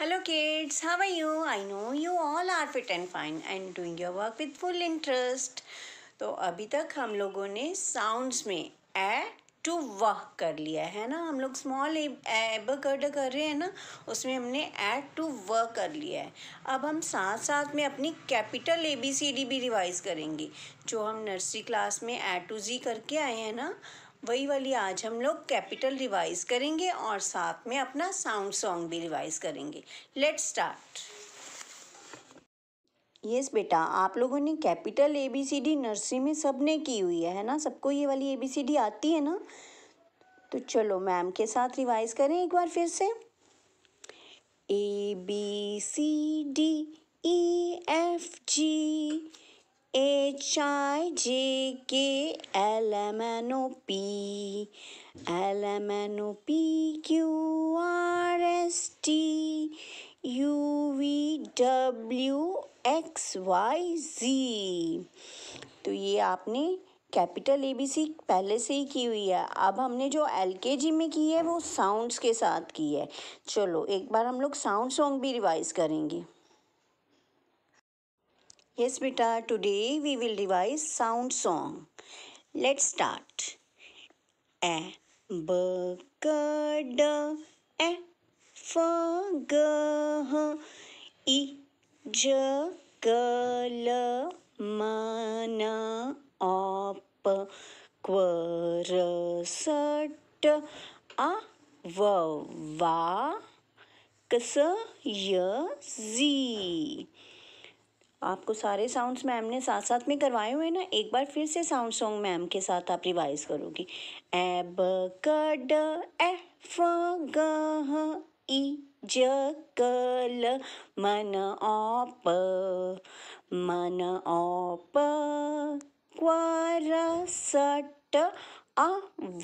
Hello kids, how are you? I know you all are fit and fine and doing your work with full interest. तो अभी तक हम लोगों ने sounds में ए टू वह कर लिया है ना हम लोग स्मॉल एब कर्ड कर रहे हैं ना उसमें हमने एड टू व कर लिया है अब हम साथ साथ में अपनी capital A B C D भी रिवाइज करेंगे जो हम नर्सरी क्लास में ए टू जी करके आए हैं ना वही वाली आज हम लोग कैपिटल रिवाइज करेंगे और साथ में अपना साउंड सॉन्ग भी रिवाइज करेंगे लेट स्टार्ट यस बेटा आप लोगों ने capital A B C D nursery में सब ने की हुई है ना सबको ये वाली ए बी सी डी आती है ना तो चलो मैम के साथ रिवाइज करें एक बार फिर से A B C D E F G H I J K L M N O P L M N O P Q R S T U V W X Y Z तो ये आपने capital A B सी पहले से ही की हुई है अब हमने जो एल के जी में की है वो साउंड्स के साथ की है चलो एक बार हम लोग साउंड सॉन्ग भी रिवाइज करेंगे Yes, beta, today we will revise sound song. Let's start. A, B, G, D, E, F, G, H, I, J, K, L, M, N, O, P, Q, R, S, T, A, V, V, K, S, Y, Z. आपको सारे sounds ma'am ने साथ साथ में करवाए हुए हैं ना एक बार फिर से साउंड सॉन्ग मैम के साथ आप रिवाइज करोगी ए ब क ड ए फ ग ह ई ज क ल मन ओ प मन ओ प क्व र स ट अ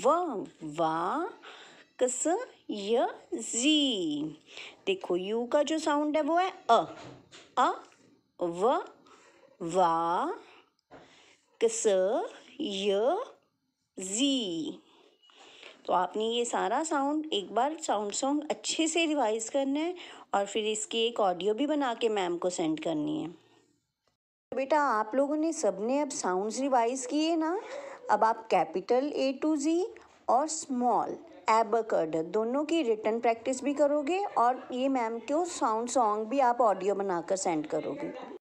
व वा कस य जी देखो यू का जो साउंड है वो है अ अ व वा कस य जी तो आपने ये सारा साउंड एक बार साउंड सॉन्ग अच्छे से रिवाइज करना है और फिर इसकी एक ऑडियो भी बना के मैम को सेंड करनी है बेटा आप लोगों ने सबने अब साउंड्स रिवाइज किए ना अब आप कैपिटल ए टू जी और स्मॉल एबकर्ड दोनों की रिटर्न प्रैक्टिस भी करोगे और ये मैम क्यों साउंड सॉन्ग भी आप ऑडियो बनाकर सेंड करोगे